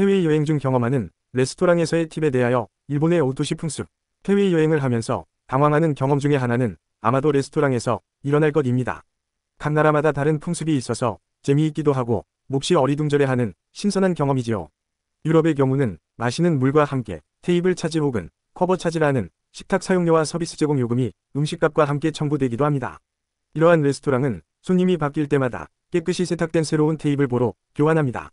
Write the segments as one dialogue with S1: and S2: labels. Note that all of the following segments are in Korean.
S1: 해외여행 중 경험하는 레스토랑에서의 팁에 대하여 일본의 오토시 풍습 해외여행을 하면서 당황하는 경험 중의 하나는 아마도 레스토랑에서 일어날 것입니다. 각 나라마다 다른 풍습이 있어서 재미있기도 하고 몹시 어리둥절해하는 신선한 경험이지요. 유럽의 경우는 마시는 물과 함께 테이블 차지 혹은 커버 차지라는 식탁 사용료와 서비스 제공 요금이 음식값과 함께 청구되기도 합니다. 이러한 레스토랑은 손님이 바뀔 때마다 깨끗이 세탁된 새로운 테이블보로 교환합니다.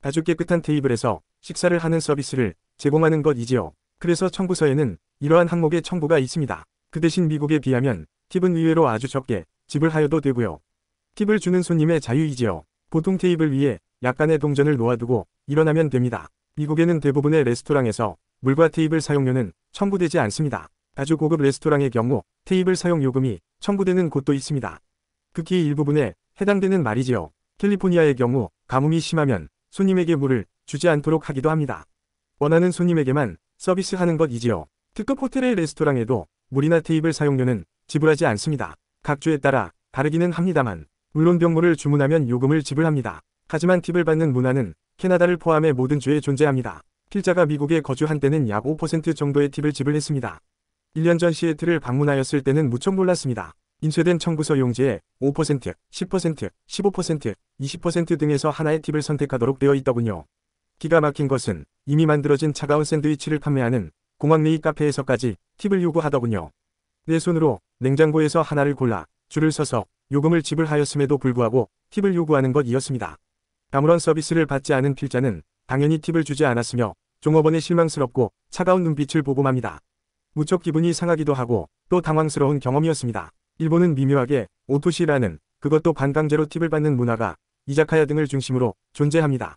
S1: 아주 깨끗한 테이블에서 식사를 하는 서비스를 제공하는 것이지요. 그래서 청부서에는 이러한 항목의 청부가 있습니다. 그 대신 미국에 비하면 팁은 의외로 아주 적게 집을 하여도 되고요. 팁을 주는 손님의 자유이지요. 보통 테이블 위에 약간의 동전을 놓아두고 일어나면 됩니다. 미국에는 대부분의 레스토랑에서 물과 테이블 사용료는 청구되지 않습니다. 아주 고급 레스토랑의 경우 테이블 사용 요금이 청구되는 곳도 있습니다. 극히 일부분에 해당되는 말이지요. 캘리포니아의 경우 가뭄이 심하면 손님에게 물을 주지 않도록 하기도 합니다. 원하는 손님에게만 서비스하는 것이지요. 특급 호텔의 레스토랑에도 물이나 테이블 사용료는 지불하지 않습니다. 각 주에 따라 다르기는 합니다만 물론 병물을 주문하면 요금을 지불합니다. 하지만 팁을 받는 문화는 캐나다를 포함해 모든 주에 존재합니다. 필자가 미국에 거주한 때는 약 5% 정도의 팁을 지불했습니다. 1년 전 시애틀을 방문하였을 때는 무척 놀랐습니다. 인쇄된 청구서 용지에 5%, 10%, 15%, 20% 등에서 하나의 팁을 선택하도록 되어 있더군요. 기가 막힌 것은 이미 만들어진 차가운 샌드위치를 판매하는 공항 내의 카페에서까지 팁을 요구하더군요. 내 손으로 냉장고에서 하나를 골라 줄을 서서 요금을 지불하였음에도 불구하고 팁을 요구하는 것이었습니다. 아무런 서비스를 받지 않은 필자는 당연히 팁을 주지 않았으며 종업원의 실망스럽고 차가운 눈빛을 보고 맙니다. 무척 기분이 상하기도 하고 또 당황스러운 경험이었습니다. 일본은 미묘하게 오토시라는 그것도 관광제로 팁을 받는 문화가 이자카야 등을 중심으로 존재합니다.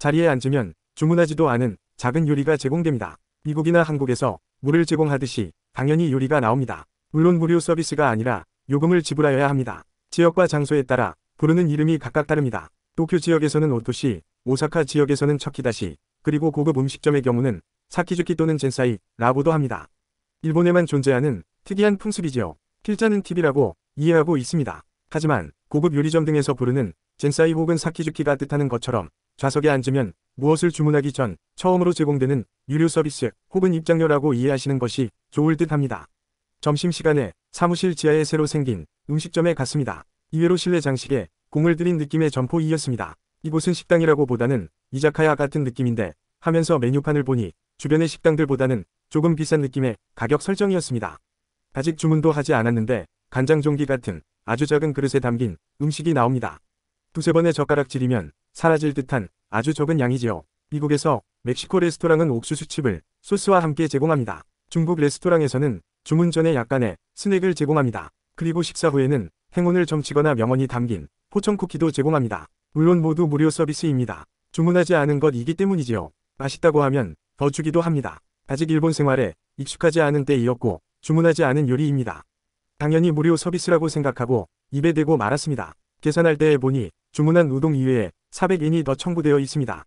S1: 자리에 앉으면 주문하지도 않은 작은 요리가 제공됩니다. 미국이나 한국에서 물을 제공하듯이 당연히 요리가 나옵니다. 물론 무료 서비스가 아니라 요금을 지불하여야 합니다. 지역과 장소에 따라 부르는 이름이 각각 다릅니다. 도쿄 지역에서는 오토시, 오사카 지역에서는 척키다시, 그리고 고급 음식점의 경우는 사키즈키 또는 젠사이 라고도 합니다. 일본에만 존재하는 특이한 풍습이지요. 필자는 팁이라고 이해하고 있습니다. 하지만 고급 요리점 등에서 부르는 젠사이 혹은 사키즈키가 뜻하는 것처럼 좌석에 앉으면 무엇을 주문하기 전 처음으로 제공되는 유료 서비스 혹은 입장료라고 이해하시는 것이 좋을 듯합니다. 점심시간에 사무실 지하에 새로 생긴 음식점에 갔습니다. 이외로 실내 장식에 공을 들인 느낌의 점포이었습니다. 이곳은 식당이라고 보다는 이자카야 같은 느낌인데 하면서 메뉴판을 보니 주변의 식당들보다는 조금 비싼 느낌의 가격 설정이었습니다. 아직 주문도 하지 않았는데 간장 종기 같은 아주 작은 그릇에 담긴 음식이 나옵니다. 두세 번의 젓가락질이면 사라질 듯한 아주 적은 양이지요. 미국에서 멕시코 레스토랑은 옥수수칩을 소스와 함께 제공합니다. 중국 레스토랑에서는 주문 전에 약간의 스낵을 제공합니다. 그리고 식사 후에는 행운을 점치거나 명언이 담긴 포천 쿠키도 제공합니다. 물론 모두 무료 서비스입니다. 주문하지 않은 것이기 때문이지요. 맛있다고 하면 더 주기도 합니다. 아직 일본 생활에 익숙하지 않은 때이었고 주문하지 않은 요리입니다. 당연히 무료 서비스라고 생각하고 입에 대고 말았습니다. 계산할 때 보니 주문한 우동 이외에 400엔이 더 청구되어 있습니다.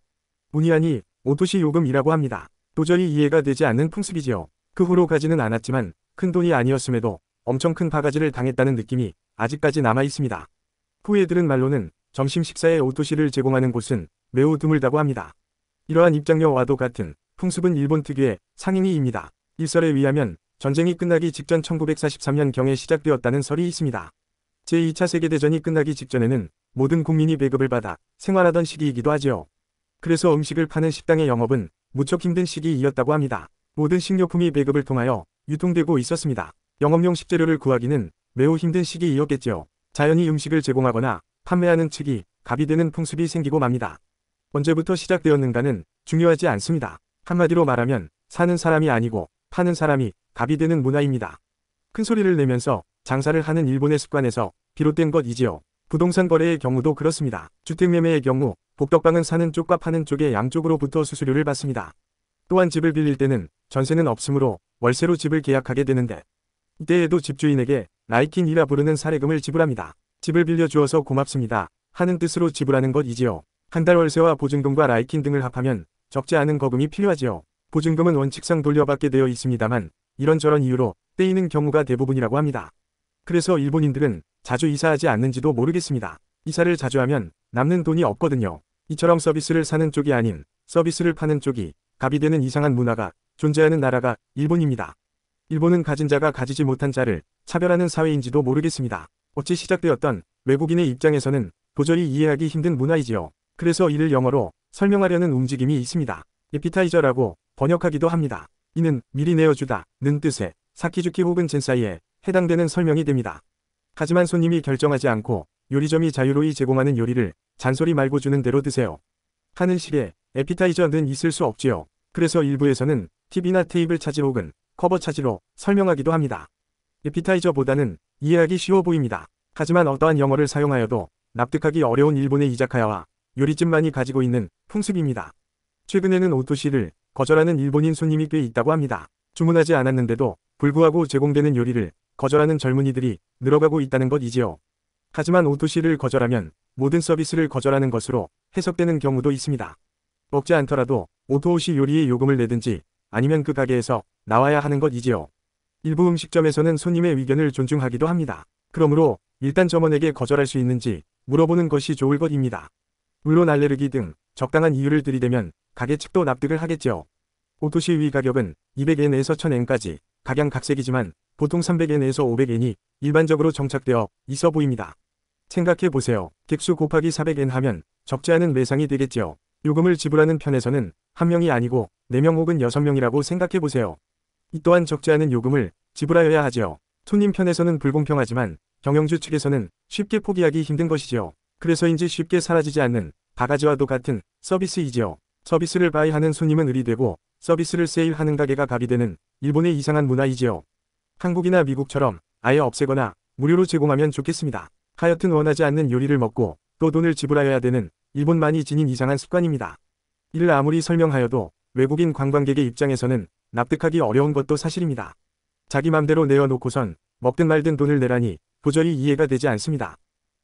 S1: 문의하니 오도시 요금이라고 합니다. 도저히 이해가 되지 않는 풍습이지요. 그 후로 가지는 않았지만 큰 돈이 아니었음에도 엄청 큰 바가지를 당했다는 느낌이 아직까지 남아 있습니다. 후에 들은 말로는 점심 식사에 오도시를 제공하는 곳은 매우 드물다고 합니다. 이러한 입장료와도 같은 풍습은 일본 특유의 상행위입니다 일설에 의하면 전쟁이 끝나기 직전 1943년경에 시작되었다는 설이 있습니다. 제2차 세계대전이 끝나기 직전에는 모든 국민이 배급을 받아 생활하던 시기이기도 하지요. 그래서 음식을 파는 식당의 영업은 무척 힘든 시기이었다고 합니다. 모든 식료품이 배급을 통하여 유통되고 있었습니다. 영업용 식재료를 구하기는 매우 힘든 시기이었겠지요. 자연히 음식을 제공하거나 판매하는 측이 갑이 되는 풍습이 생기고 맙니다. 언제부터 시작되었는가는 중요하지 않습니다. 한마디로 말하면 사는 사람이 아니고 파는 사람이 갑이 되는 문화입니다. 큰 소리를 내면서 장사를 하는 일본의 습관에서 비롯된 것이지요. 부동산 거래의 경우도 그렇습니다. 주택매매의 경우 복덕방은 사는 쪽과 파는 쪽의 양쪽으로부터 수수료를 받습니다. 또한 집을 빌릴 때는 전세는 없으므로 월세로 집을 계약하게 되는데 이때에도 집주인에게 라이킨이라 부르는 사례금을 지불합니다. 집을 빌려주어서 고맙습니다. 하는 뜻으로 지불하는 것이지요. 한 달 월세와 보증금과 라이킨 등을 합하면 적지 않은 거금이 필요하지요. 보증금은 원칙상 돌려받게 되어 있습니다만 이런저런 이유로 떼이는 경우가 대부분이라고 합니다. 그래서 일본인들은 자주 이사하지 않는지도 모르겠습니다. 이사를 자주 하면 남는 돈이 없거든요. 이처럼 서비스를 사는 쪽이 아닌 서비스를 파는 쪽이 갑이 되는 이상한 문화가 존재하는 나라가 일본입니다. 일본은 가진 자가 가지지 못한 자를 차별하는 사회인지도 모르겠습니다. 어찌 시작되었던 외국인의 입장에서는 도저히 이해하기 힘든 문화이지요. 그래서 이를 영어로 설명하려는 움직임이 있습니다. 에피타이저라고 번역하기도 합니다. 이는 미리 내어주다 는 뜻의 사키주키 혹은 젠사이에 해당되는 설명이 됩니다. 하지만 손님이 결정하지 않고 요리점이 자유로이 제공하는 요리를 잔소리 말고 주는 대로 드세요. 하는 식의 에피타이저는 있을 수 없지요. 그래서 일부에서는 TV나 테이블 차지 혹은 커버 차지로 설명하기도 합니다. 에피타이저보다는 이해하기 쉬워 보입니다. 하지만 어떠한 영어를 사용하여도 납득하기 어려운 일본의 이자카야와 요리집만이 가지고 있는 풍습입니다. 최근에는 오토시를 거절하는 일본인 손님이 꽤 있다고 합니다. 주문하지 않았는데도 불구하고 제공되는 요리를 거절하는 젊은이들이 늘어가고 있다는 것이지요. 하지만 오토시를 거절하면 모든 서비스를 거절하는 것으로 해석되는 경우도 있습니다. 먹지 않더라도 오토오시 요리에 요금을 내든지 아니면 그 가게에서 나와야 하는 것이지요. 일부 음식점에서는 손님의 의견을 존중하기도 합니다. 그러므로 일단 점원에게 거절할 수 있는지 물어보는 것이 좋을 것입니다. 물론 알레르기 등 적당한 이유를 들이대면 가계 측도 납득을 하겠죠요 오토시 위 가격은 200엔에서 1000엔까지 각양각색이지만 보통 300엔에서 500엔이 일반적으로 정착되어 있어 보입니다. 생각해보세요. 객수 곱하기 400엔 하면 적지 않은 매상이 되겠죠요금을 지불하는 편에서는 한 명이 아니고 4명 혹은 6명이라고 생각해보세요. 이 또한 적지 않은 요금을 지불하여야 하지요. 손님 편에서는 불공평하지만 경영주 측에서는 쉽게 포기하기 힘든 것이지요. 그래서인지 쉽게 사라지지 않는 바가지와도 같은 서비스이지요. 서비스를 바이하는 손님은 을이 되고 서비스를 세일하는 가게가 갑이 되는 일본의 이상한 문화이지요. 한국이나 미국처럼 아예 없애거나 무료로 제공하면 좋겠습니다. 하여튼 원하지 않는 요리를 먹고 또 돈을 지불하여야 되는 일본만이 지닌 이상한 습관입니다. 이를 아무리 설명하여도 외국인 관광객의 입장에서는 납득하기 어려운 것도 사실입니다. 자기 맘대로 내어놓고선 먹든 말든 돈을 내라니 도저히 이해가 되지 않습니다.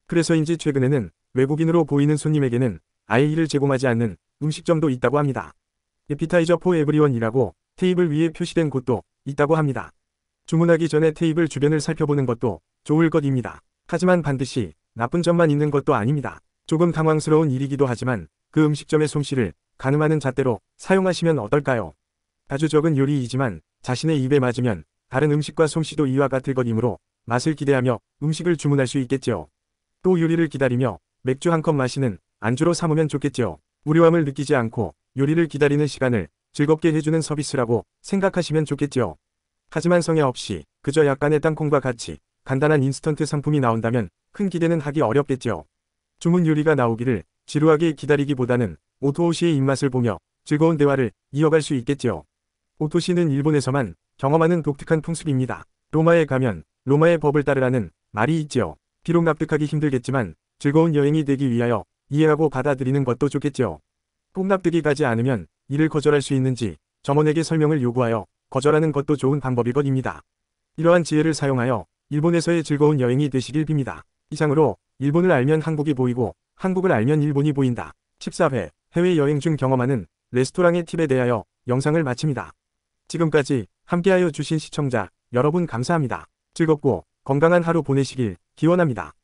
S1: 그래서인지 최근에는 외국인으로 보이는 손님에게는 아예 일을 제공하지 않는 음식점도 있다고 합니다. 에피타이저 포 에브리원이라고 테이블 위에 표시된 곳도 있다고 합니다. 주문하기 전에 테이블 주변을 살펴보는 것도 좋을 것입니다. 하지만 반드시 나쁜 점만 있는 것도 아닙니다. 조금 당황스러운 일이기도 하지만 그 음식점의 솜씨를 가늠하는 잣대로 사용하시면 어떨까요? 아주 적은 요리이지만 자신의 입에 맞으면 다른 음식과 솜씨도 이와 같을 것이므로 맛을 기대하며 음식을 주문할 수 있겠지요. 또 요리를 기다리며 맥주 한 컵 마시는 안주로 삼으면 좋겠지요. 우려함을 느끼지 않고 요리를 기다리는 시간을 즐겁게 해주는 서비스라고 생각하시면 좋겠지요. 하지만 성의 없이 그저 약간의 땅콩과 같이 간단한 인스턴트 상품이 나온다면 큰 기대는 하기 어렵겠지요. 주문 요리가 나오기를 지루하게 기다리기보다는 오토오시의 입맛을 보며 즐거운 대화를 이어갈 수 있겠지요. 오토시는 일본에서만 경험하는 독특한 풍습입니다. 로마에 가면 로마의 법을 따르라는 말이 있지요. 비록 납득하기 힘들겠지만 즐거운 여행이 되기 위하여 이해하고 받아들이는 것도 좋겠죠. 뽕납득이 가지 않으면 이를 거절할 수 있는지 점원에게 설명을 요구하여 거절하는 것도 좋은 방법이것입니다. 이러한 지혜를 사용하여 일본에서의 즐거운 여행이 되시길 빕니다. 이상으로 일본을 알면 한국이 보이고 한국을 알면 일본이 보인다. 14회 해외여행 중 경험하는 레스토랑의 팁에 대하여 영상을 마칩니다. 지금까지 함께하여 주신 시청자 여러분 감사합니다. 즐겁고 건강한 하루 보내시길 기원합니다.